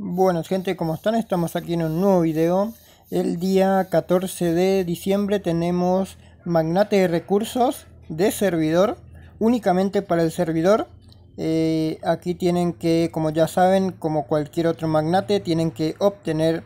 Bueno gente, ¿cómo están? Estamos aquí en un nuevo video. El día 14 de diciembre tenemos magnate de recursos de servidor, únicamente para el servidor. Eh, aquí tienen que, como ya saben, como cualquier otro magnate, tienen que obtener,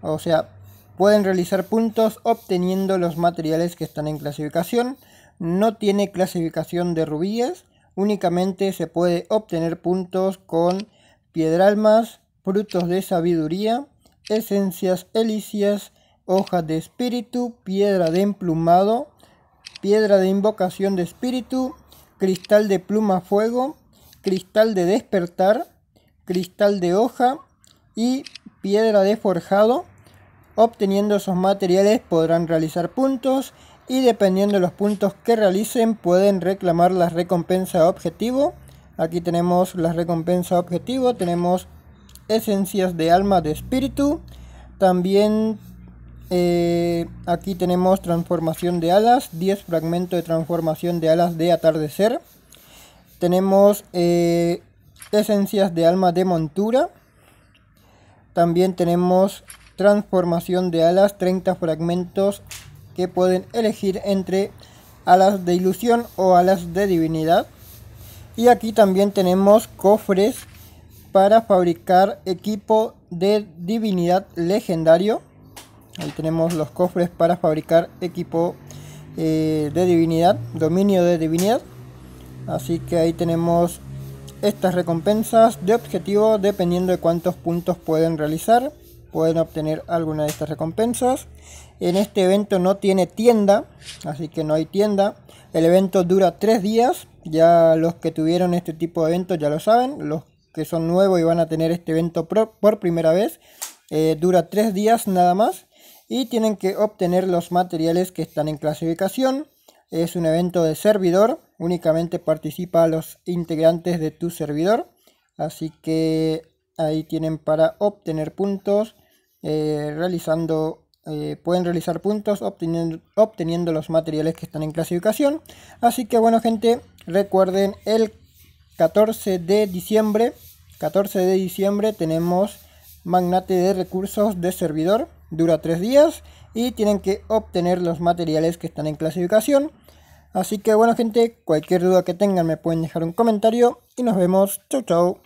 o sea, pueden realizar puntos obteniendo los materiales que están en clasificación. No tiene clasificación de rubíes, únicamente se puede obtener puntos con piedralmas, frutos de sabiduría, esencias elicias hoja de espíritu, piedra de emplumado, piedra de invocación de espíritu, cristal de pluma fuego, cristal de despertar, cristal de hoja y piedra de forjado. Obteniendo esos materiales podrán realizar puntos y dependiendo de los puntos que realicen pueden reclamar la recompensa objetivo. Aquí tenemos las recompensa objetivo, tenemos esencias de alma, de espíritu. También eh, aquí tenemos transformación de alas, 10 fragmentos de transformación de alas de atardecer. Tenemos eh, esencias de alma de montura. También tenemos transformación de alas, 30 fragmentos que pueden elegir entre alas de ilusión o alas de divinidad. Y aquí también tenemos cofres para fabricar equipo de divinidad legendario. Ahí tenemos los cofres para fabricar equipo eh, de divinidad, dominio de divinidad. Así que ahí tenemos estas recompensas de objetivo dependiendo de cuántos puntos pueden realizar. Pueden obtener alguna de estas recompensas. En este evento no tiene tienda, así que no hay tienda. El evento dura tres días. Ya los que tuvieron este tipo de evento ya lo saben. Los que son nuevos y van a tener este evento por primera vez. Eh, dura tres días nada más y tienen que obtener los materiales que están en clasificación. Es un evento de servidor, únicamente participa a los integrantes de tu servidor. Así que ahí tienen para obtener puntos, eh, realizando eh, pueden realizar puntos obteniendo, obteniendo, los materiales que están en clasificación. Así que bueno gente, recuerden el 14 de diciembre 14 de diciembre tenemos magnate de recursos de servidor, dura 3 días y tienen que obtener los materiales que están en clasificación. Así que bueno gente, cualquier duda que tengan me pueden dejar un comentario y nos vemos. Chau chau.